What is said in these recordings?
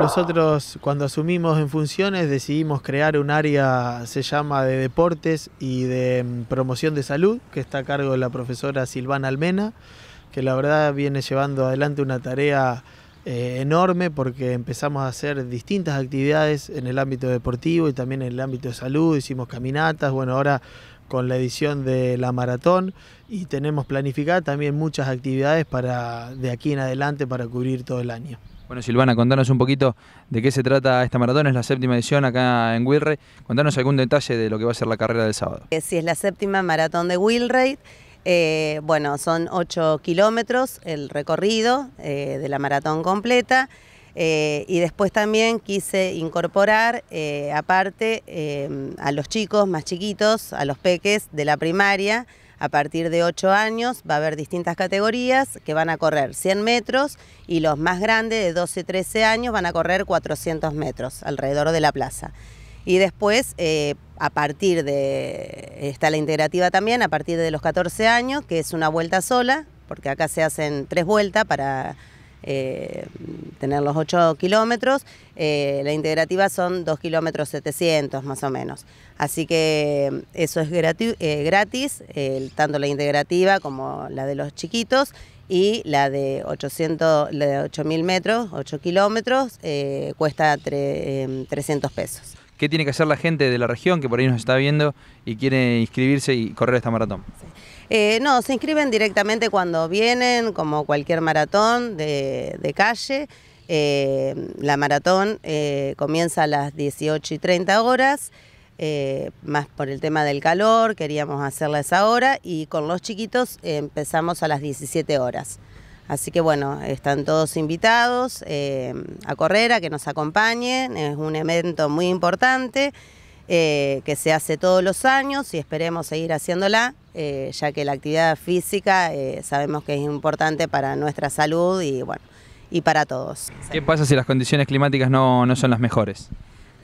Nosotros cuando asumimos en funciones decidimos crear un área, se llama de deportes y de mm, promoción de salud, que está a cargo de la profesora Silvana Almena, que la verdad viene llevando adelante una tarea eh, enorme porque empezamos a hacer distintas actividades en el ámbito deportivo y también en el ámbito de salud, hicimos caminatas, bueno, ahora con la edición de la maratón y tenemos planificadas también muchas actividades para de aquí en adelante para cubrir todo el año. Bueno, Silvana, contanos un poquito de qué se trata esta maratón. Es la séptima edición acá en Wilray. Contanos algún detalle de lo que va a ser la carrera del sábado. Eh, sí, es la séptima maratón de Wilray. Eh, bueno, son ocho kilómetros el recorrido eh, de la maratón completa. y después también quise incorporar, aparte, a los chicos más chiquitos, a los peques de la primaria, a partir de 8 años va a haber distintas categorías que van a correr 100 metros y los más grandes de 12, 13 años van a correr 400 metros alrededor de la plaza. Y después, eh, a partir de, está la integrativa también, a partir de los 14 años, que es una vuelta sola, porque acá se hacen tres vueltas para eh, tener los 8 kilómetros, eh, la integrativa son 2 kilómetros 700 más o menos. Así que eso es eh, gratis, tanto la integrativa como la de los chiquitos y la de 800, de 8.000 metros, 8 kilómetros, cuesta 300 pesos. ¿Qué tiene que hacer la gente de la región que por ahí nos está viendo y quiere inscribirse y correr esta maratón? Eh, no, se inscriben directamente cuando vienen, como cualquier maratón de, calle. Eh, la maratón eh, comienza a las 18 y 30 horas, más por el tema del calor, queríamos hacerla esa hora y con los chiquitos empezamos a las 17 horas. Así que bueno, están todos invitados eh, a correr, a que nos acompañen. Es un evento muy importante eh, que se hace todos los años y esperemos seguir haciéndola, eh, ya que la actividad física sabemos que es importante para nuestra salud y bueno, y para todos. ¿Qué pasa si las condiciones climáticas no son las mejores?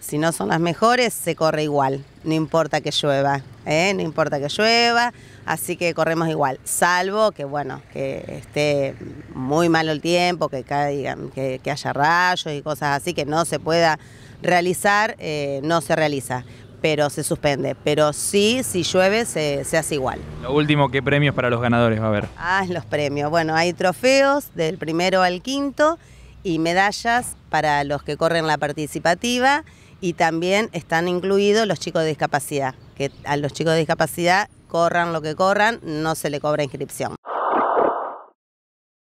si no son las mejores, se corre igual, no importa que llueva, ¿eh? no importa que llueva, así que corremos igual, salvo que bueno, que esté muy malo el tiempo, que que, haya rayos y cosas así, que no se pueda realizar, eh, no se realiza, pero se suspende. Pero sí, si llueve, se, se hace igual. Lo último, ¿qué premios para los ganadores va a haber? Ah, los premios. Bueno, hay trofeos del primero al quinto y medallas para los que corren la participativa y también están incluidos los chicos de discapacidad, que a los chicos de discapacidad corran lo que corran, no se le cobra inscripción.